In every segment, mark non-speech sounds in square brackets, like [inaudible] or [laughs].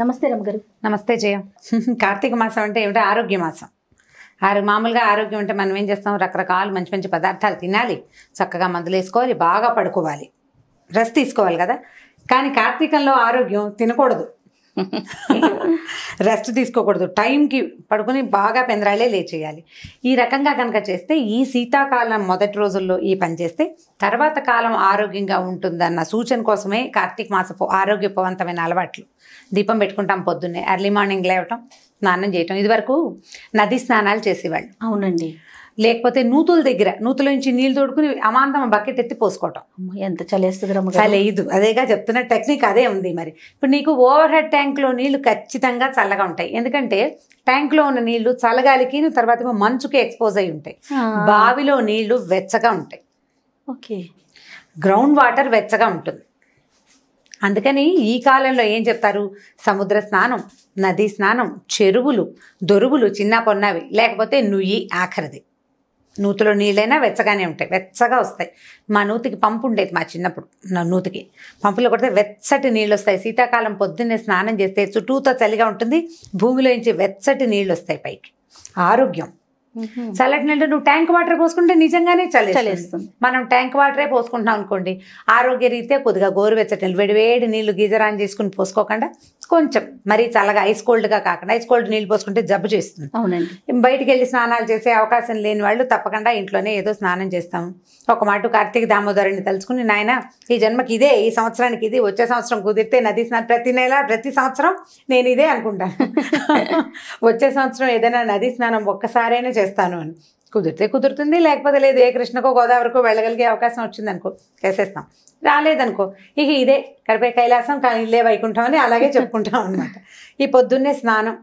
నమస్తే రమగారు నమస్తే జయ [laughs] కార్తీక మాసం అంటే ఏమిటో ఆరోగ్య మాసం ఆరు మామూలుగా ఆరోగ్యం అంటే మనం ఏం చేస్తాం రకరకాలు మంచి మంచి పదార్థాలు తినాలి చక్కగా మందులు వేసుకోవాలి బాగా పడుకోవాలి రెస్ట్ తీసుకోవాలి కదా కానీ కార్తీకంలో ఆరోగ్యం తినకూడదు రెస్ట్ తీసుకోకూడదు టైంకి పడుకుని బాగా పెందరాలే లేచేయాలి ఈ రకంగా కనుక చేస్తే ఈ శీతాకాలం మొదటి రోజుల్లో ఈ పని చేస్తే తర్వాత కాలం ఆరోగ్యంగా ఉంటుందన్న సూచన కోసమే కార్తీక మాసపు ఆరోగ్యపవంతమైన అలవాట్లు దీపం పెట్టుకుంటాం పొద్దున్నే ఎర్లీ మార్నింగ్ లేవటం స్నానం చేయటం ఇది వరకు నది స్నానాలు చేసేవాళ్ళు అవునండి లేకపోతే నూతుల దగ్గర నూతుల నుంచి నీళ్లు తోడుకుని అమాంతం బకెట్ ఎత్తి పోసుకోవటం ఎంత చలేస్తుంది చలేదు అదేగా చెప్తున్న టెక్నిక్ అదే ఉంది మరి ఇప్పుడు నీకు ఓవర్ హెడ్ ట్యాంక్లో నీళ్లు ఖచ్చితంగా చల్లగా ఉంటాయి ఎందుకంటే ట్యాంక్లో ఉన్న నీళ్లు చల్లగాలికి తర్వాత మంచుకి ఎక్స్పోజ్ అయి ఉంటాయి బావిలో నీళ్లు వెచ్చగా ఉంటాయి ఓకే గ్రౌండ్ వాటర్ వెచ్చగా ఉంటుంది అందుకని ఈ కాలంలో ఏం చెప్తారు సముద్ర స్నానం నదీ స్నానం చెరువులు దొరువులు చిన్న పొన్నవి లేకపోతే నుయ్యి ఆఖరిది నూతిలో నీళ్ళైనా వెచ్చగానే ఉంటాయి వెచ్చగా వస్తాయి మా నూతికి పంపు ఉండేది మా చిన్నప్పుడు నా నూతికి పంపులో కొడితే వెచ్చటి నీళ్ళు వస్తాయి శీతాకాలం పొద్దున్నే స్నానం చేస్తే చుట్టూతో చలిగా ఉంటుంది భూమిలో నుంచి వెచ్చటి నీళ్ళు వస్తాయి పైకి ఆరోగ్యం చల్లటి నీళ్ళు నువ్వు ట్యాంక్ వాటర్ పోసుకుంటే నిజంగానే చలిస్తుంది మనం ట్యాంక్ వాటరే పోసుకుంటున్నాం అనుకోండి ఆరోగ్య రీత్యా కొద్దిగా గోరువెచ్చటి నీళ్ళు వేడివేడి నీళ్ళు గీజరాన్ చేసుకుని పోసుకోకుండా కొంచెం మరి చల్లగా ఐస్ కోల్డ్గా కాకుండా ఐస్ కోల్డ్ నీళ్ళు పోసుకుంటే జబ్బు చేస్తుంది అవునండి బయటికి వెళ్ళి స్నానాలు చేసే అవకాశం లేని వాళ్ళు తప్పకుండా ఇంట్లోనే ఏదో స్నానం చేస్తాం ఒక మాట కార్తీక దామోదరుని తలుచుకుని నాయన ఈ జన్మకి ఇదే ఈ సంవత్సరానికి ఇది వచ్చే సంవత్సరం కుదిరితే నది స్నానం ప్రతి నెల ప్రతి సంవత్సరం నేను ఇదే అనుకుంటాను [laughs] వచ్చే సంవత్సరం ఏదైనా నది స్నానం ఒక్కసారైనా చేస్తాను అని కుదిరితే కుదురుతుంది లేకపోతే లేదు ఏ కృష్ణకో గోదావరికో వెళ్ళగలిగే అవకాశం వచ్చిందనుకో చేసేస్తాం రాలేదనుకో ఇక ఇదే కడిపే కైలాసం ఇల్లే వైకుంఠం అని అలాగే [laughs] చెప్పుకుంటాం అనమాట ఈ పొద్దున్నే స్నానం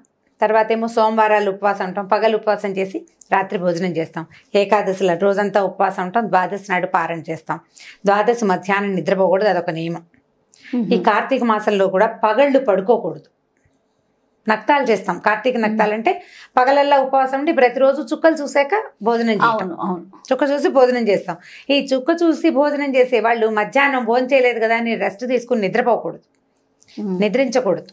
తర్వాత ఏమో సోమవారాలు ఉపవాసం ఉంటాం పగలు ఉపవాసం చేసి రాత్రి భోజనం చేస్తాం ఏకాదశిలో రోజంతా ఉపవాసం ఉంటాం ద్వాదశి నాడు పారం చేస్తాం ద్వాదశి మధ్యాహ్నం నిద్రపోకూడదు అదొక నియమం ఈ కార్తీక మాసంలో కూడా పగళ్ళు పడుకోకూడదు నక్తాలు చేస్తాం కార్తీక నక్తాలు అంటే పగలల్లా ఉపవాసం ఉండి ప్రతిరోజు చుక్కలు చూసాక భోజనం అవును అవును చుక్క చూసి భోజనం చేస్తాం ఈ చుక్క చూసి భోజనం చేసే వాళ్ళు మధ్యాహ్నం భోజనం చేయలేదు కదా అని రెస్ట్ తీసుకుని నిద్రపోకూడదు నిద్రించకూడదు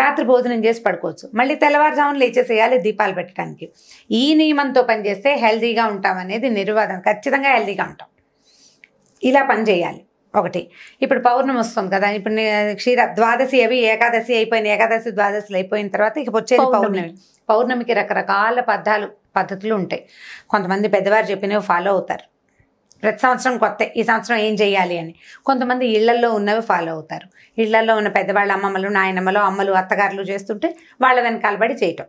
రాత్రి భోజనం చేసి పడుకోవచ్చు మళ్ళీ తెల్లవారుజామున లేచేసేయాలి దీపాలు పెట్టడానికి ఈ నియమంతో పనిచేస్తే హెల్దీగా ఉంటాం అనేది నిర్వాదం ఖచ్చితంగా హెల్దీగా ఉంటాం ఇలా పనిచేయాలి ఒకటి ఇప్పుడు పౌర్ణమి వస్తుంది కదా ఇప్పుడు క్షీర ద్వాదశి అవి ఏకాదశి అయిపోయిన ఏకాదశి ద్వాదశి అయిపోయిన తర్వాత ఇక వచ్చేది పౌర్ణమి పౌర్ణమికి రకరకాల పద్ధాలు పద్ధతులు ఉంటాయి కొంతమంది పెద్దవారు చెప్పినవి ఫాలో అవుతారు ప్రతి సంవత్సరం కొత్త ఈ సంవత్సరం ఏం చేయాలి అని కొంతమంది ఇళ్లల్లో ఉన్నవి ఫాలో అవుతారు ఇళ్లల్లో ఉన్న పెద్దవాళ్ళ అమ్మమ్మలు నాయనమ్మలు అమ్మలు అత్తగారులు చేస్తుంటే వాళ్ళ వెనకాల పడి చేయటం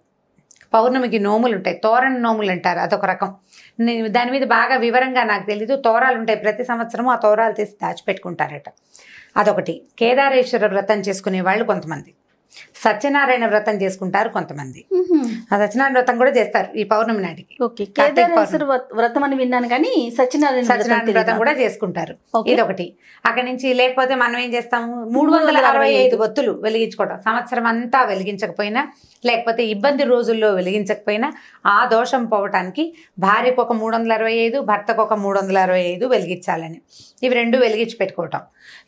పౌర్ణమికి నోములు ఉంటాయి తోరణ నోములు అంటారు అదొక రకం నేను దాని మీద బాగా వివరంగా నాకు తెలీదు తోరాలు ఉంటాయి ప్రతి సంవత్సరం ఆ తోరాలు తీసి దాచిపెట్టుకుంటారట అదొకటి కేదారేశ్వర వ్రతం చేసుకునే వాళ్ళు కొంతమంది సత్యనారాయణ వ్రతం చేసుకుంటారు కొంతమంది ఆ సత్యనారాయణ వ్రతం కూడా చేస్తారు ఈ పౌర్ణమి నాటికి వ్రతం అని విన్నాను కానీ సత్యనారాయణ సత్యనారాయణ వ్రతం కూడా చేసుకుంటారు ఇది ఒకటి అక్కడి నుంచి లేకపోతే మనం ఏం చేస్తాము మూడు వందల అరవై ఐదు ఒత్తులు వెలిగించుకోవడం సంవత్సరం అంతా వెలిగించకపోయినా లేకపోతే ఇబ్బంది రోజుల్లో వెలిగించకపోయినా ఆ దోషం పోవటానికి భార్యకు ఒక మూడు వందల అరవై ఐదు భర్తకు ఒక మూడు వందల అరవై ఐదు వెలిగించాలని ఇవి రెండు వెలిగించి పెట్టుకోవటం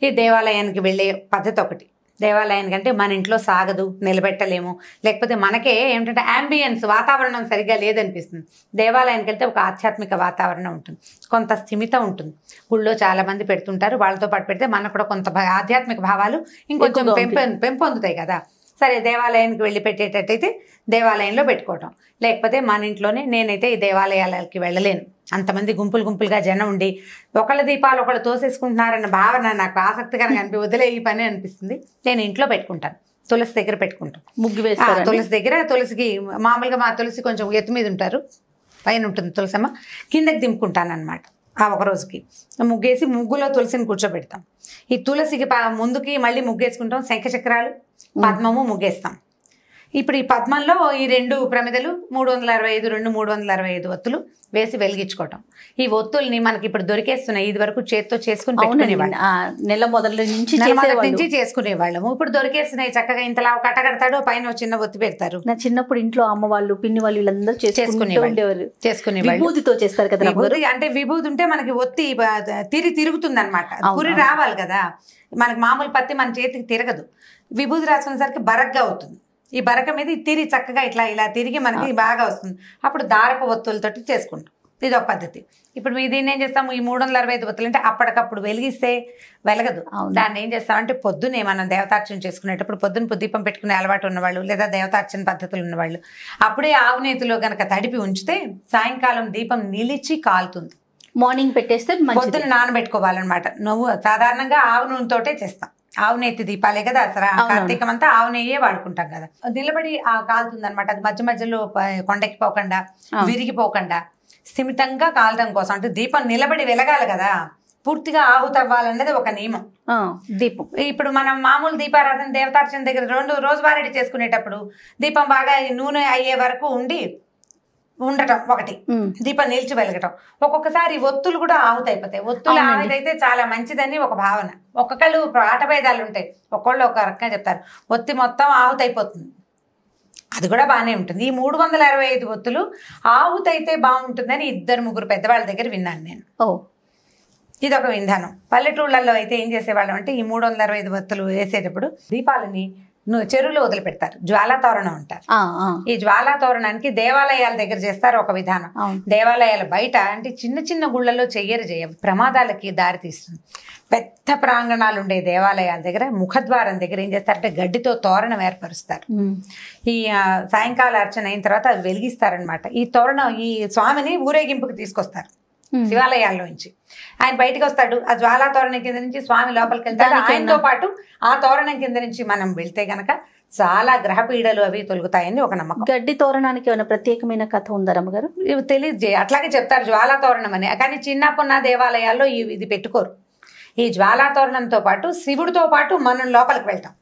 ఈ దేవాలయానికి వెళ్ళే పద్ధతి ఒకటి దేవాలయానికి కంటే మన ఇంట్లో సాగదు నిలబెట్టలేము లేకపోతే మనకే ఏమిటంటే అంబియన్స్ వాతావరణం సరిగ్గా లేదనిపిస్తుంది దేవాలయానికి వెళ్తే ఒక ఆధ్యాత్మిక వాతావరణం ఉంటుంది కొంత స్థిమిత ఉంటుంది గుళ్ళో చాలామంది పెడుతుంటారు వాళ్ళతో పాటు పెడితే మనకు కూడా కొంత ఆధ్యాత్మిక భావాలు ఇంకొంచెం పెంపొందుతాయి కదా సరే దేవాలయానికి వెళ్ళి పెట్టేటట్టయితే దేవాలయంలో పెట్టుకోవటం లేకపోతే మన ఇంట్లోనే నేనైతే ఈ దేవాలయాలకి వెళ్ళలేను అంతమంది గుంపులు గుంపులుగా జనం ఉండి ఒకళ్ళ దీపాలు ఒకళ్ళు తోసేసుకుంటున్నారన్న భావన నాకు ఆసక్తికరంగా అనిపి వదిలే ఈ పని అనిపిస్తుంది నేను ఇంట్లో పెట్టుకుంటాను తులసి దగ్గర పెట్టుకుంటాం ముగ్గు వేస్తాను తులసి దగ్గర తులసికి మామూలుగా మా తులసి కొంచెం ఎత్తు మీద ఉంటారు పైన ఉంటుంది తులసమ్మ కిందకి దింపుకుంటాను అనమాట ఆ ఒక రోజుకి ముగ్గేసి ముగ్గులో తులసిని కూర్చోబెడతాం ఈ తులసికి ముందుకి మళ్ళీ ముగ్గేసుకుంటాం శంఖచక్రాలు పద్మము ముగ్గేస్తాం ఇప్పుడు ఈ పద్మంలో ఈ రెండు ప్రమిదలు మూడు వందల అరవై ఐదు రెండు మూడు వందల అరవై ఐదు ఒత్తులు వేసి వెలిగించుకోవటం ఈ ఒత్తుల్ని మనకి ఇప్పుడు దొరికేస్తున్నాయి ఇది వరకు చేతితో చేసుకుని నెల మొదల నుంచి నుంచి చేసుకునేవాళ్ళము ఇప్పుడు దొరికేస్తున్నాయి చక్కగా ఇంతలా కట్టగడతాడు పైన చిన్న ఒత్తి పెడతారు నా చిన్నప్పుడు ఇంట్లో అమ్మ వాళ్ళు పిన్ని వాళ్ళు వీళ్ళందరూ చేసుకునేవాళ్ళు చేసుకునేవాళ్ళు విభూతితో చేస్తారు కదా అంటే విభూతి ఉంటే మనకి ఒత్తి తిరి తిరుగుతుంది అనమాట పురి రావాలి కదా మనకి మామూలు పత్తి మన చేతికి తిరగదు విభూతి రాసుకునేసరికి బరగ్గా అవుతుంది ఈ బరక మీద తిరిగి చక్కగా ఇట్లా ఇలా తిరిగి మనకి బాగా వస్తుంది అప్పుడు దారపు ఒత్తులతోటి చేసుకుంటాం ఇది ఒక పద్ధతి ఇప్పుడు మీ దీన్ని ఏం చేస్తాము ఈ మూడు వందల అరవై ఐదు ఒత్తులు అంటే అప్పటికప్పుడు వెలిగిస్తే వెలగదు దాన్ని ఏం చేస్తామంటే పొద్దునే మనం దేవతార్చన చేసుకునేటప్పుడు పొద్దున దీపం పెట్టుకునే అలవాటు ఉన్నవాళ్ళు లేదా దేవతార్చన పద్ధతులు ఉన్నవాళ్ళు అప్పుడే నేతిలో కనుక తడిపి ఉంచితే సాయంకాలం దీపం నిలిచి కాలుతుంది మార్నింగ్ పెట్టేస్తే పొద్దున నానబెట్టుకోవాలన్నమాట నువ్వు సాధారణంగా ఆవు నూనెతోటే చేస్తాం ఆవు నెత్తి దీపాలే కదా అసలు కార్తీకం అంతా ఆవు నెయ్యే వాడుకుంటాం కదా నిలబడి ఆ కాలుతుంది అనమాట అది మధ్య మధ్యలో కొండకి పోకుండా విరిగిపోకుండా స్థిమితంగా కాలడం కోసం అంటే దీపం నిలబడి వెలగాలి కదా పూర్తిగా ఆహుతవ్వాలన్నది ఒక నియమం దీపం ఇప్పుడు మనం మామూలు దీపారాధన దేవతార్చన దగ్గర రెండు రోజు వారడి చేసుకునేటప్పుడు దీపం బాగా నూనె అయ్యే వరకు ఉండి ఉండటం ఒకటి దీపం నిలిచి వెలగటం ఒక్కొక్కసారి ఒత్తులు కూడా ఆహుతి అయిపోతాయి ఒత్తులు ఆవిడైతే చాలా మంచిదని ఒక భావన ఒక్కొక్కళ్ళు ఆటభేదాలు ఉంటాయి ఒక్కొక్కళ్ళు ఒక రకంగా చెప్తారు ఒత్తి మొత్తం ఆహుతి అయిపోతుంది అది కూడా బాగానే ఉంటుంది ఈ మూడు వందల అరవై ఐదు ఒత్తులు ఆవుతయితే బాగుంటుందని ఇద్దరు ముగ్గురు పెద్దవాళ్ళ దగ్గర విన్నాను నేను ఓ ఇది ఒక విధానం పల్లెటూళ్ళల్లో అయితే ఏం చేసేవాళ్ళం అంటే ఈ మూడు వందల అరవై ఐదు ఒత్తులు వేసేటప్పుడు దీపాలని చెరువులో వదిలి జ్వాలా తోరణం అంటారు ఈ జ్వాలా తోరణానికి దేవాలయాల దగ్గర చేస్తారు ఒక విధానం దేవాలయాల బయట అంటే చిన్న చిన్న గుళ్ళల్లో చెయ్యరు చేయ ప్రమాదాలకి దారి తీస్తుంది పెద్ద ప్రాంగణాలు ఉండే దేవాలయాల దగ్గర ముఖద్వారం దగ్గర ఏం చేస్తారంటే గడ్డితో తోరణం ఏర్పరుస్తారు ఈ సాయంకాల అర్చన అయిన తర్వాత అది వెలిగిస్తారనమాట ఈ తోరణం ఈ స్వామిని ఊరేగింపుకి తీసుకొస్తారు శివాలయాల్లోంచి ఆయన బయటకు వస్తాడు ఆ జ్వాలా తోరణం కింద నుంచి స్వామి లోపలికి వెళ్తాడు ఆయనతో పాటు ఆ తోరణం కింద నుంచి మనం వెళ్తే గనక చాలా గ్రహపీడలు అవి తొలుగుతాయని ఒక నమ్మకం గడ్డి తోరణానికి ఏమైనా ప్రత్యేకమైన కథ ఉందరమ్మ గారు తెలియజే అట్లాగే చెప్తారు జ్వాలా తోరణం అని కానీ చిన్న పున్నా దేవాలయాల్లో ఇది పెట్టుకోరు ఈ జ్వాలా తోరణంతో పాటు శివుడితో పాటు మనం లోపలికి వెళ్తాం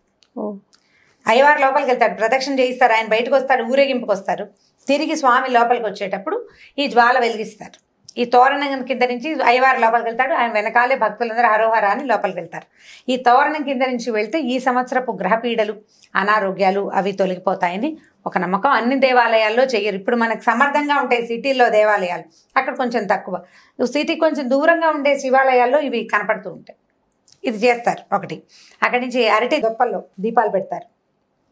అయ్యవారు లోపలికి వెళ్తాడు ప్రదక్షిణ చేయిస్తారు ఆయన బయటకు వస్తాడు ఊరేగింపుకు వస్తారు తిరిగి స్వామి లోపలికి వచ్చేటప్పుడు ఈ జ్వాల వెలిగిస్తారు ఈ తోరణం కింద నుంచి అయ్యవారు లోపలికి వెళ్తాడు ఆయన వెనకాలే భక్తులందరూ హరోహర అని లోపలికి వెళ్తారు ఈ తోరణం కింద నుంచి వెళ్తే ఈ సంవత్సరపు గ్రహపీడలు అనారోగ్యాలు అవి తొలగిపోతాయని ఒక నమ్మకం అన్ని దేవాలయాల్లో చేయరు ఇప్పుడు మనకు సమర్థంగా ఉంటాయి సిటీల్లో దేవాలయాలు అక్కడ కొంచెం తక్కువ సిటీ కొంచెం దూరంగా ఉండే శివాలయాల్లో ఇవి కనపడుతూ ఉంటాయి ఇది చేస్తారు ఒకటి అక్కడి నుంచి అరటి గొప్పల్లో దీపాలు పెడతారు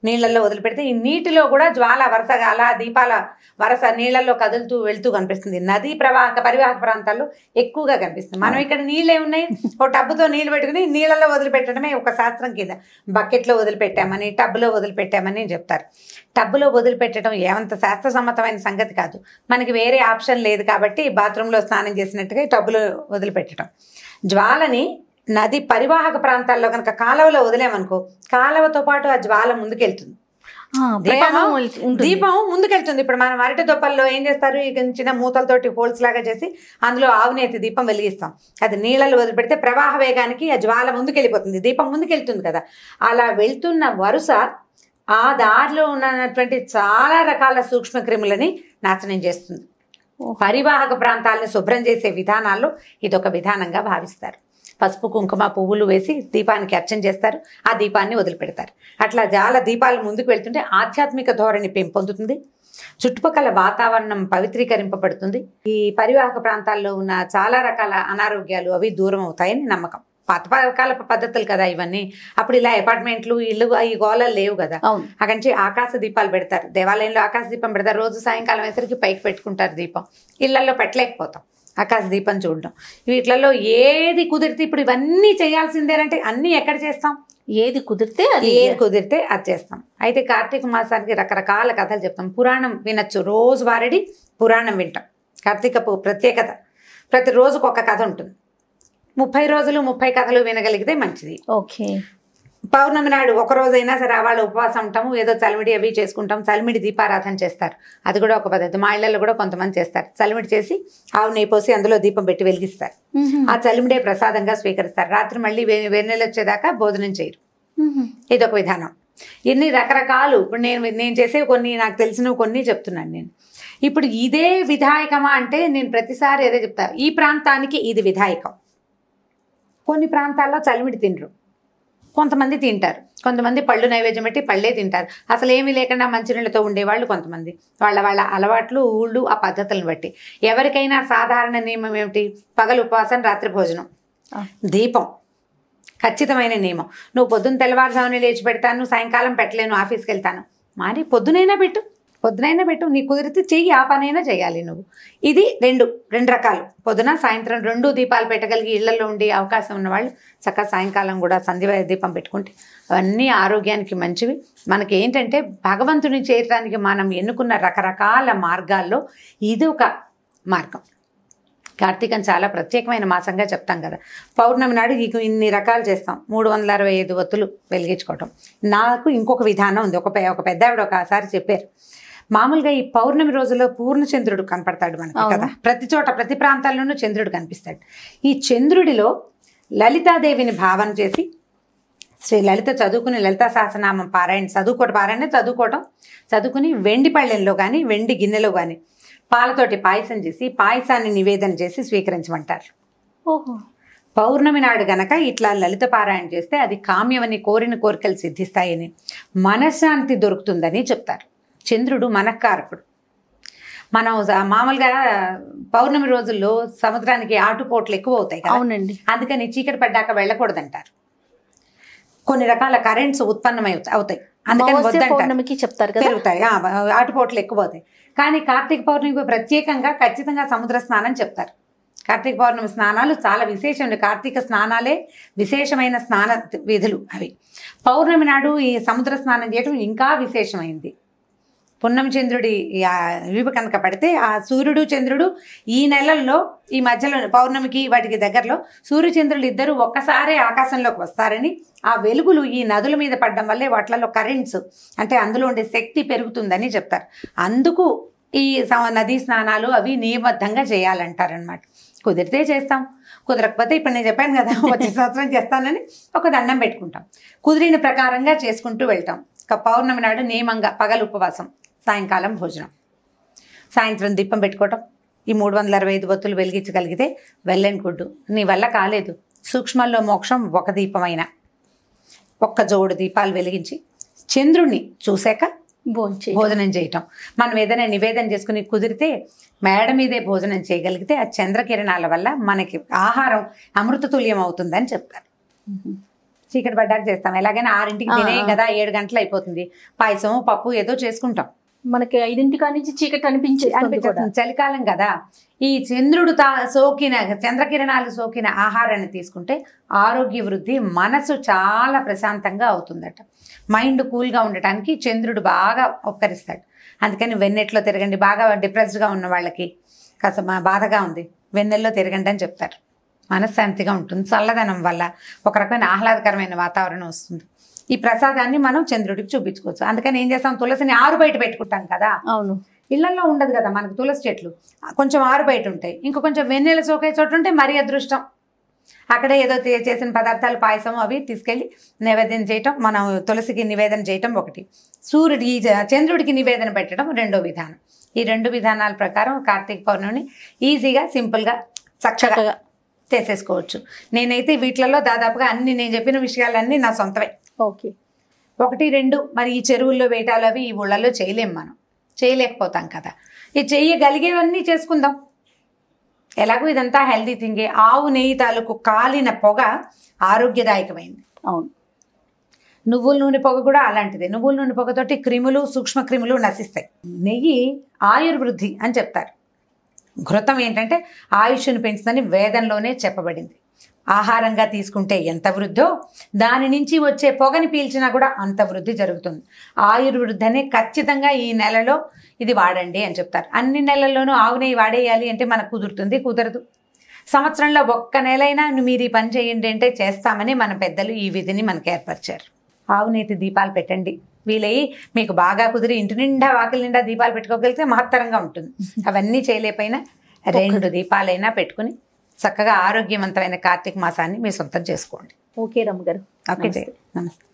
నీళ్లలో వదిలిపెడితే ఈ నీటిలో కూడా జ్వాల వరుసగా అలా దీపాల వరుస నీళ్లలో కదులుతూ వెళ్తూ కనిపిస్తుంది నదీ ప్రవాహక పరివాహక ప్రాంతాల్లో ఎక్కువగా కనిపిస్తుంది మనం ఇక్కడ నీళ్ళు ఏమున్నాయి ఓ టబ్బుతో నీళ్ళు పెట్టుకుని నీళ్ళల్లో వదిలిపెట్టడమే ఒక శాస్త్రం కింద బకెట్లో వదిలిపెట్టామని టబ్బులో వదిలిపెట్టామని చెప్తారు టబ్బులో వదిలిపెట్టడం ఏమంత శాస్త్రసమ్మతమైన సంగతి కాదు మనకి వేరే ఆప్షన్ లేదు కాబట్టి బాత్రూంలో స్నానం చేసినట్టుగా టబ్బులో వదిలిపెట్టడం జ్వాలని నది పరివాహక ప్రాంతాల్లో కనుక కాలువలో వదిలేమనుకో కాలువతో పాటు ఆ జ్వాల ముందుకెళ్తుంది దీపం దీపం ముందుకెళ్తుంది ఇప్పుడు మనం అరటి దొప్పల్లో ఏం చేస్తారు చిన్న మూతలతోటి హోల్స్ లాగా చేసి అందులో ఆవునేతి దీపం వెలిగిస్తాం అది నీళ్ళలో వదిలిపెడితే ప్రవాహ వేగానికి ఆ జ్వాల ముందుకెళ్ళిపోతుంది దీపం ముందుకెళ్తుంది కదా అలా వెళ్తున్న వరుస ఆ దారిలో ఉన్నటువంటి చాలా రకాల సూక్ష్మ క్రిములని నాశనం చేస్తుంది పరివాహక ప్రాంతాలను శుభ్రం చేసే విధానాల్లో ఇదొక విధానంగా భావిస్తారు పసుపు కుంకుమ పువ్వులు వేసి దీపానికి అర్చన చేస్తారు ఆ దీపాన్ని వదిలిపెడతారు అట్లా జాల దీపాలు ముందుకు వెళ్తుంటే ఆధ్యాత్మిక ధోరణి పెంపొందుతుంది చుట్టుపక్కల వాతావరణం పవిత్రీకరింపబడుతుంది ఈ పరివాహక ప్రాంతాల్లో ఉన్న చాలా రకాల అనారోగ్యాలు అవి దూరం అవుతాయని నమ్మకం పాత పాతకాల పద్ధతులు కదా ఇవన్నీ అప్పుడు ఇలా అపార్ట్మెంట్లు ఇల్లు ఈ గోళలు లేవు కదా అక్కడి నుంచి ఆకాశ దీపాలు పెడతారు దేవాలయంలో ఆకాశ దీపం పెడతారు రోజు సాయంకాలం అయ్యేసరికి పైకి పెట్టుకుంటారు దీపం ఇళ్లలో పెట్టలేకపోతాం ఆకాశ దీపం చూడడం వీటిలలో ఏది కుదిరితే ఇప్పుడు ఇవన్నీ చేయాల్సిందేనంటే అన్నీ ఎక్కడ చేస్తాం ఏది కుదిరితే అది ఏది కుదిరితే అది చేస్తాం అయితే కార్తీక మాసానికి రకరకాల కథలు చెప్తాం పురాణం వినొచ్చు రోజు వారడి పురాణం వింటాం కార్తీకపు ప్రత్యేకత ప్రతిరోజుకు ఒక కథ ఉంటుంది ముప్పై రోజులు ముప్పై కథలు వినగలిగితే మంచిది ఓకే పౌర్ణమి నాడు ఒకరోజైనా సరే వాళ్ళు ఉపవాసం ఉంటాము ఏదో చలిమిడి అవి చేసుకుంటాం చలిమిడి దీపారాధన చేస్తారు అది కూడా ఒక పద్ధతి మా ఇళ్ళల్లో కూడా కొంతమంది చేస్తారు చలిమిడి చేసి ఆవు నెయ్యి పోసి అందులో దీపం పెట్టి వెలిగిస్తారు ఆ చలిమిడే ప్రసాదంగా స్వీకరిస్తారు రాత్రి మళ్ళీ వెన్నెలు వచ్చేదాకా భోజనం చేయరు ఇదొక విధానం ఎన్ని రకరకాలు ఇప్పుడు నేను నేను చేసే కొన్ని నాకు తెలిసినవి కొన్ని చెప్తున్నాను నేను ఇప్పుడు ఇదే విధాయకమా అంటే నేను ప్రతిసారి అదే చెప్తాను ఈ ప్రాంతానికి ఇది విధాయకం కొన్ని ప్రాంతాల్లో చలిమిడి తినరు కొంతమంది తింటారు కొంతమంది పళ్ళు నైవేద్యం పెట్టి పళ్ళే తింటారు అసలు ఏమీ లేకుండా మంచినీళ్ళతో ఉండేవాళ్ళు కొంతమంది వాళ్ళ వాళ్ళ అలవాట్లు ఊళ్ళు ఆ పద్ధతులను బట్టి ఎవరికైనా సాధారణ నియమం ఏమిటి పగలు ఉపవాసం రాత్రి భోజనం దీపం ఖచ్చితమైన నియమం నువ్వు పొద్దున్న తెల్లవారుజామునే లేచి పెడతాను సాయంకాలం పెట్టలేను ఆఫీస్కి వెళ్తాను మాని పొద్దునైనా పెట్టు పొద్దునైనా పెట్టు నీ కుదిరితే చెయ్యి ఆ పనైనా చేయాలి నువ్వు ఇది రెండు రెండు రకాలు పొద్దున సాయంత్రం రెండు దీపాలు పెట్టగలిగి ఇళ్లలో ఉండే అవకాశం ఉన్న వాళ్ళు చక్కగా సాయంకాలం కూడా సంధ్య దీపం పెట్టుకుంటే అవన్నీ ఆరోగ్యానికి మంచివి మనకి ఏంటంటే భగవంతుని చేరడానికి మనం ఎన్నుకున్న రకరకాల మార్గాల్లో ఇది ఒక మార్గం కార్తీకం చాలా ప్రత్యేకమైన మాసంగా చెప్తాం కదా పౌర్ణమి నాడు నీకు ఇన్ని రకాలు చేస్తాం మూడు వందల అరవై ఐదు ఒత్తులు వెలిగించుకోవటం నాకు ఇంకొక విధానం ఉంది ఒక ఒక పెద్ద ఆవిడ ఒకసారి చెప్పారు మామూలుగా ఈ పౌర్ణమి రోజులో పూర్ణ చంద్రుడు కనపడతాడు మనకి కదా ప్రతి చోట ప్రతి ప్రాంతాల్లోనూ చంద్రుడు కనిపిస్తాడు ఈ చంద్రుడిలో లలితాదేవిని భావన చేసి శ్రీ లలిత చదువుకుని లలిత సహస్రనామం పారాయణ చదువుకోవటం పారాయణ చదువుకోవటం చదువుకుని వెండి పళ్ళెంలో కానీ వెండి గిన్నెలో కానీ పాలతోటి పాయసం చేసి పాయసాన్ని నివేదన చేసి స్వీకరించమంటారు ఓహో పౌర్ణమి నాడు గనక ఇట్లా లలిత పారాయణ చేస్తే అది కామ్యమని కోరిన కోరికలు సిద్ధిస్తాయని మనశ్శాంతి దొరుకుతుందని చెప్తారు చంద్రుడు మనకారకుడు మనం మామూలుగా పౌర్ణమి రోజుల్లో సముద్రానికి ఆటుపోట్లు ఎక్కువ అవుతాయి అవునండి అందుకని చీకటి పడ్డాక వెళ్ళకూడదంటారు కొన్ని రకాల కరెంట్స్ ఉత్పన్నమై అవుతాయి అందుకని చెప్తారు పెరుగుతాయి ఆటుపోట్లు ఎక్కువ అవుతాయి కానీ కార్తీక పౌర్ణమికి ప్రత్యేకంగా ఖచ్చితంగా సముద్ర స్నానం చెప్తారు కార్తీక పౌర్ణమి స్నానాలు చాలా విశేషం కార్తీక స్నానాలే విశేషమైన స్నాన విధులు అవి పౌర్ణమి నాడు ఈ సముద్ర స్నానం చేయడం ఇంకా విశేషమైంది పున్నం చంద్రుడి కనుక పడితే ఆ సూర్యుడు చంద్రుడు ఈ నెలల్లో ఈ మధ్యలో పౌర్ణమికి వాటికి దగ్గరలో సూర్యచంద్రులు ఇద్దరు ఒక్కసారే ఆకాశంలోకి వస్తారని ఆ వెలుగులు ఈ నదుల మీద పడడం వల్లే వాటిలలో కరెంట్స్ అంటే అందులో ఉండే శక్తి పెరుగుతుందని చెప్తారు అందుకు ఈ నదీ స్నానాలు అవి నియమబద్ధంగా చేయాలంటారనమాట కుదిరితే చేస్తాం కుదరకపోతే ఇప్పుడు నేను చెప్పాను కదా వచ్చే సంవత్సరం చేస్తానని ఒక దండం పెట్టుకుంటాం కుదిరిన ప్రకారంగా చేసుకుంటూ వెళ్తాం పౌర్ణమి నాడు నియమంగా పగలు ఉపవాసం సాయంకాలం భోజనం సాయంత్రం దీపం పెట్టుకోవటం ఈ మూడు వందల అరవై ఐదు బొత్తులు వెలిగించగలిగితే వెళ్ళని గుడ్డు నీ వల్ల కాలేదు సూక్ష్మంలో మోక్షం ఒక దీపమైన ఒక్క జోడు దీపాలు వెలిగించి చంద్రుణ్ణి చూశాక భోజనం భోజనం చేయటం మనం ఏదైనా నివేదన చేసుకుని కుదిరితే మేడ మీదే భోజనం చేయగలిగితే ఆ చంద్రకిరణాల వల్ల మనకి ఆహారం అమృతతుల్యం అవుతుందని చెప్తారు చీకటి పడ్డాక చేస్తాం ఎలాగైనా ఆరింటికి తినేయం కదా ఏడు గంటలు అయిపోతుంది పాయసం పప్పు ఏదో చేసుకుంటాం మనకి ఐదింటికా నుంచి చీకటి అనిపించే అనిపించేస్తుంది చలికాలం కదా ఈ చంద్రుడు తా సోకిన చంద్రకిరణాలు సోకిన ఆహారాన్ని తీసుకుంటే ఆరోగ్య వృద్ధి మనసు చాలా ప్రశాంతంగా అవుతుందట మైండ్ కూల్గా ఉండటానికి చంద్రుడు బాగా ఉపకరిస్తాడు అందుకని వెన్నెట్లో తిరగండి బాగా డిప్రెస్డ్గా ఉన్న వాళ్ళకి కాస్త బాధగా ఉంది వెన్నెల్లో తిరగండి అని చెప్తారు మనశ్శాంతిగా ఉంటుంది చల్లదనం వల్ల ఒక రకమైన ఆహ్లాదకరమైన వాతావరణం వస్తుంది ఈ ప్రసాదాన్ని మనం చంద్రుడికి చూపించుకోవచ్చు అందుకని ఏం చేస్తాం తులసిని ఆరు బయట పెట్టుకుంటాం కదా అవును ఇళ్లలో ఉండదు కదా మనకు తులసి చెట్లు కొంచెం ఆరు బయట ఉంటాయి ఇంకా కొంచెం వెన్నెల సోకే చోటు ఉంటే మరీ అదృష్టం అక్కడే ఏదో చేసిన పదార్థాలు పాయసం అవి తీసుకెళ్ళి నివేదన చేయటం మనం తులసికి నివేదన చేయటం ఒకటి సూర్యుడి చంద్రుడికి నివేదన పెట్టడం రెండో విధానం ఈ రెండు విధానాల ప్రకారం కార్తీక పౌర్ణమిని ఈజీగా సింపుల్గా చక్కగా చేసేసుకోవచ్చు నేనైతే వీటిలలో దాదాపుగా అన్ని నేను చెప్పిన విషయాలన్నీ నా సొంతమే ఓకే ఒకటి రెండు మరి ఈ చెరువుల్లో వేటాలు అవి ఈ ఊళ్ళలో చేయలేం మనం చేయలేకపోతాం కదా ఈ చెయ్యగలిగేవన్నీ చేసుకుందాం ఎలాగో ఇదంతా హెల్దీ థింగే ఆవు నెయ్యి తాలూకు కాలిన పొగ ఆరోగ్యదాయకమైంది అవును నువ్వుల నూనె పొగ కూడా అలాంటిదే నువ్వుల నూనె పొగతోటి క్రిములు సూక్ష్మ క్రిములు నశిస్తాయి నెయ్యి ఆయుర్వృద్ధి అని చెప్తారు ఘృతం ఏంటంటే ఆయుష్ను పెంచుదని వేదంలోనే చెప్పబడింది ఆహారంగా తీసుకుంటే ఎంత వృద్ధో దాని నుంచి వచ్చే పొగని పీల్చినా కూడా అంత వృద్ధి జరుగుతుంది ఆయుర్వృద్ధనే ఖచ్చితంగా ఈ నెలలో ఇది వాడండి అని చెప్తారు అన్ని నెలల్లోనూ ఆవు నెయ్యి వాడేయాలి అంటే మనకు కుదురుతుంది కుదరదు సంవత్సరంలో ఒక్క నెలైనా మీరు ఈ పని చేయండి అంటే చేస్తామని మన పెద్దలు ఈ విధిని మనకు ఏర్పరిచారు ఆవు నేతి దీపాలు పెట్టండి వీలయ్యి మీకు బాగా కుదిరి ఇంటి నిండా వాకిలి నిండా దీపాలు పెట్టుకోగలిగితే మహత్తరంగా ఉంటుంది [laughs] అవన్నీ చేయలేకపోయినా రెండు దీపాలైనా పెట్టుకుని చక్కగా ఆరోగ్యవంతమైన కార్తీక మాసాన్ని మీ సొంతం చేసుకోండి ఓకే రమ్మ గారు ఓకే నమస్తే